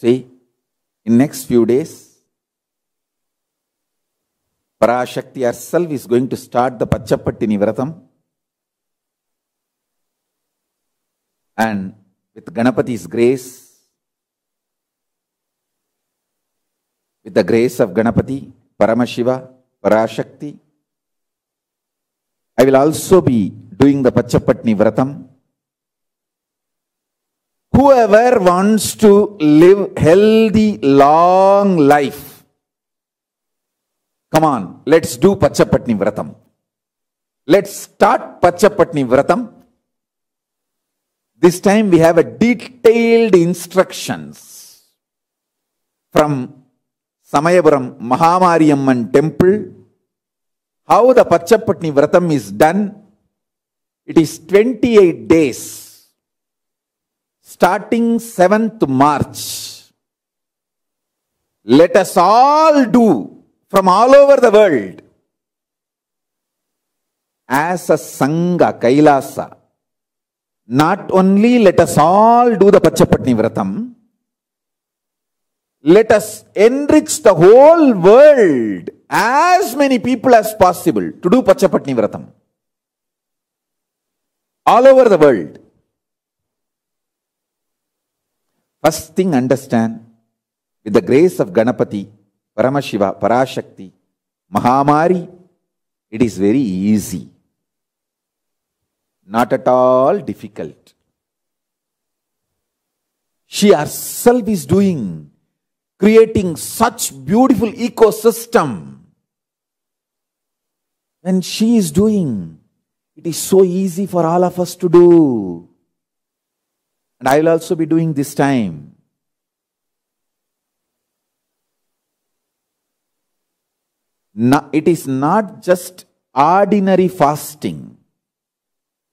See, in next few days, Parashakti herself is going to start the Pachapatini Vratam. And with Ganapati's grace, with the grace of Ganapati, Paramashiva, Parashakti, I will also be doing the Pachapatni Vratam whoever wants to live healthy long life come on let's do pachapatni vratam let's start pachapatni vratam this time we have a detailed instructions from Samayapuram Mahamariamman temple how the pachapatni vratam is done it is 28 days starting 7th March, let us all do from all over the world as a Sangha, Kailasa. Not only let us all do the Pachapatni Vratam, let us enrich the whole world, as many people as possible, to do Pachapatni Vratam. All over the world. First thing, understand with the grace of Ganapati, Paramashiva, Parashakti, Mahamari, it is very easy. Not at all difficult. She herself is doing, creating such beautiful ecosystem. When she is doing, it is so easy for all of us to do. And I will also be doing this time. No, it is not just ordinary fasting.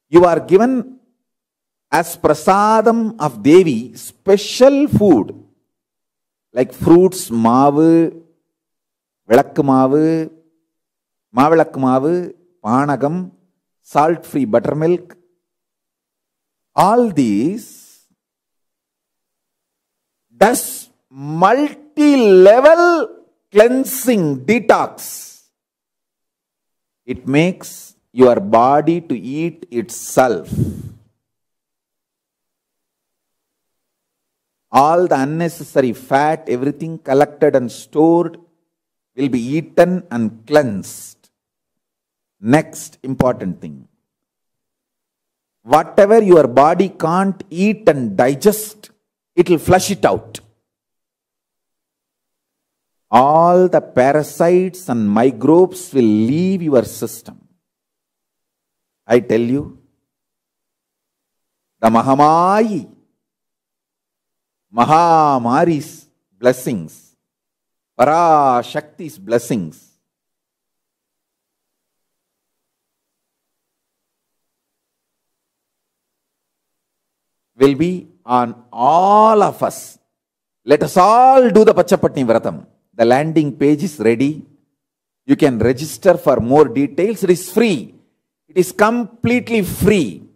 You are given as prasadam of Devi special food like fruits, mavu, விளக்கு மாவு மாவிளக்கு மாவு பானகம் salt-free buttermilk. All these Thus, multi level cleansing detox. It makes your body to eat itself. All the unnecessary fat, everything collected and stored will be eaten and cleansed. Next important thing. Whatever your body can't eat and digest, it will flush it out. All the parasites and microbes will leave your system. I tell you, the Mahamayi, Mahamari's blessings, Parashakti's blessings, will be on all of us. Let us all do the Pachapatni Vratam. The landing page is ready. You can register for more details. It is free. It is completely free.